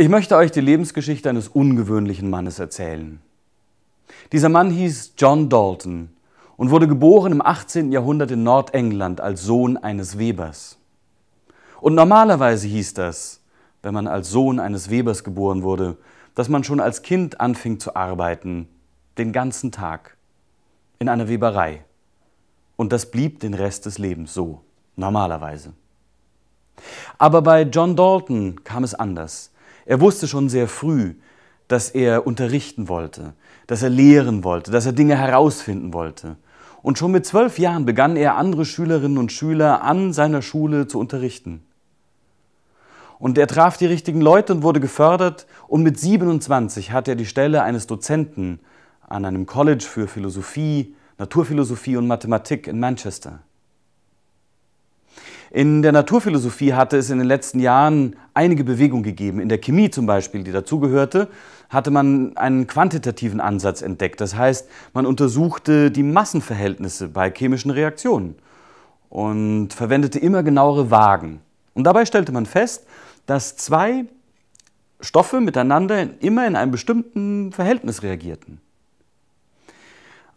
Ich möchte euch die Lebensgeschichte eines ungewöhnlichen Mannes erzählen. Dieser Mann hieß John Dalton und wurde geboren im 18. Jahrhundert in Nordengland als Sohn eines Webers. Und normalerweise hieß das, wenn man als Sohn eines Webers geboren wurde, dass man schon als Kind anfing zu arbeiten, den ganzen Tag, in einer Weberei. Und das blieb den Rest des Lebens so, normalerweise. Aber bei John Dalton kam es anders. Er wusste schon sehr früh, dass er unterrichten wollte, dass er lehren wollte, dass er Dinge herausfinden wollte. Und schon mit zwölf Jahren begann er andere Schülerinnen und Schüler an seiner Schule zu unterrichten. Und er traf die richtigen Leute und wurde gefördert. Und mit 27 hatte er die Stelle eines Dozenten an einem College für Philosophie, Naturphilosophie und Mathematik in Manchester. In der Naturphilosophie hatte es in den letzten Jahren einige Bewegungen gegeben. In der Chemie zum Beispiel, die dazugehörte, hatte man einen quantitativen Ansatz entdeckt. Das heißt, man untersuchte die Massenverhältnisse bei chemischen Reaktionen und verwendete immer genauere Wagen. Und dabei stellte man fest, dass zwei Stoffe miteinander immer in einem bestimmten Verhältnis reagierten.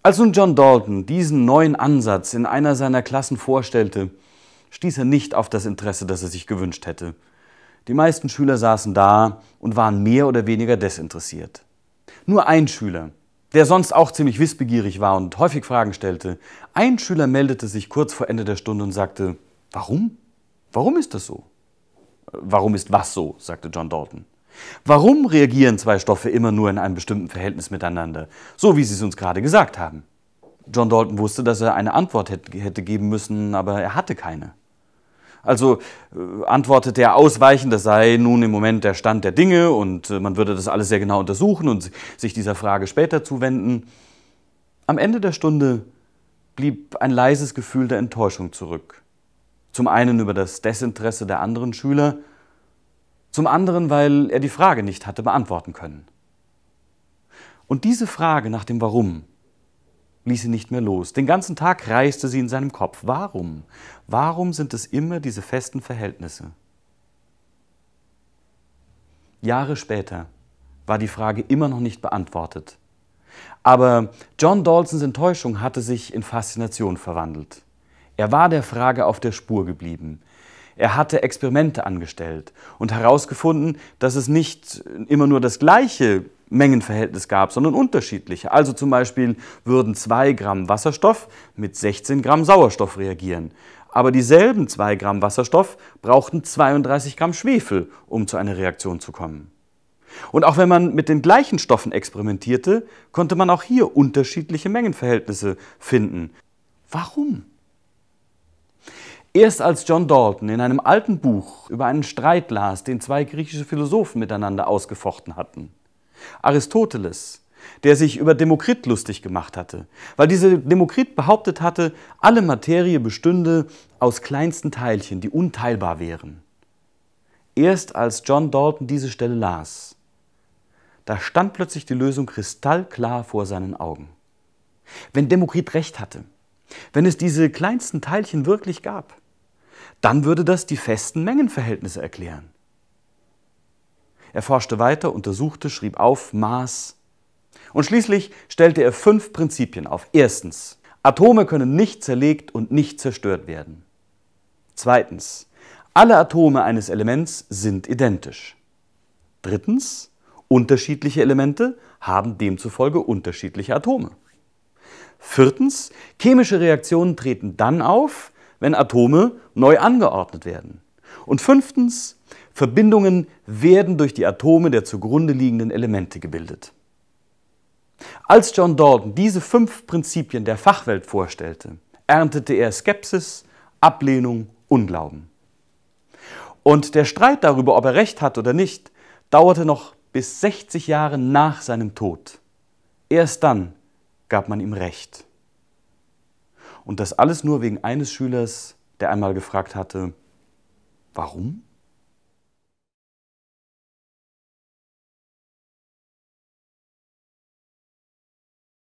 Als nun John Dalton diesen neuen Ansatz in einer seiner Klassen vorstellte, stieß er nicht auf das Interesse, das er sich gewünscht hätte. Die meisten Schüler saßen da und waren mehr oder weniger desinteressiert. Nur ein Schüler, der sonst auch ziemlich wissbegierig war und häufig Fragen stellte, ein Schüler meldete sich kurz vor Ende der Stunde und sagte, warum? Warum ist das so? Warum ist was so? sagte John Dalton. Warum reagieren zwei Stoffe immer nur in einem bestimmten Verhältnis miteinander, so wie Sie es uns gerade gesagt haben? John Dalton wusste, dass er eine Antwort hätte geben müssen, aber er hatte keine. Also äh, antwortet er ausweichend, das sei nun im Moment der Stand der Dinge und äh, man würde das alles sehr genau untersuchen und sich dieser Frage später zuwenden. Am Ende der Stunde blieb ein leises Gefühl der Enttäuschung zurück. Zum einen über das Desinteresse der anderen Schüler, zum anderen, weil er die Frage nicht hatte beantworten können. Und diese Frage nach dem Warum ließ ihn nicht mehr los. Den ganzen Tag reiste sie in seinem Kopf. Warum? Warum sind es immer diese festen Verhältnisse? Jahre später war die Frage immer noch nicht beantwortet. Aber John Dawsons Enttäuschung hatte sich in Faszination verwandelt. Er war der Frage auf der Spur geblieben. Er hatte Experimente angestellt und herausgefunden, dass es nicht immer nur das Gleiche Mengenverhältnis gab, sondern unterschiedliche. Also zum Beispiel würden 2 Gramm Wasserstoff mit 16 Gramm Sauerstoff reagieren. Aber dieselben 2 Gramm Wasserstoff brauchten 32 Gramm Schwefel, um zu einer Reaktion zu kommen. Und auch wenn man mit den gleichen Stoffen experimentierte, konnte man auch hier unterschiedliche Mengenverhältnisse finden. Warum? Erst als John Dalton in einem alten Buch über einen Streit las, den zwei griechische Philosophen miteinander ausgefochten hatten, Aristoteles, der sich über Demokrit lustig gemacht hatte, weil dieser Demokrit behauptet hatte, alle Materie bestünde aus kleinsten Teilchen, die unteilbar wären. Erst als John Dalton diese Stelle las, da stand plötzlich die Lösung kristallklar vor seinen Augen. Wenn Demokrit recht hatte, wenn es diese kleinsten Teilchen wirklich gab, dann würde das die festen Mengenverhältnisse erklären. Er forschte weiter, untersuchte, schrieb auf, maß. Und schließlich stellte er fünf Prinzipien auf. Erstens, Atome können nicht zerlegt und nicht zerstört werden. Zweitens, alle Atome eines Elements sind identisch. Drittens, unterschiedliche Elemente haben demzufolge unterschiedliche Atome. Viertens, chemische Reaktionen treten dann auf, wenn Atome neu angeordnet werden. Und fünftens, Verbindungen werden durch die Atome der zugrunde liegenden Elemente gebildet. Als John Dalton diese fünf Prinzipien der Fachwelt vorstellte, erntete er Skepsis, Ablehnung, Unglauben. Und der Streit darüber, ob er recht hat oder nicht, dauerte noch bis 60 Jahre nach seinem Tod. Erst dann gab man ihm recht. Und das alles nur wegen eines Schülers, der einmal gefragt hatte, warum?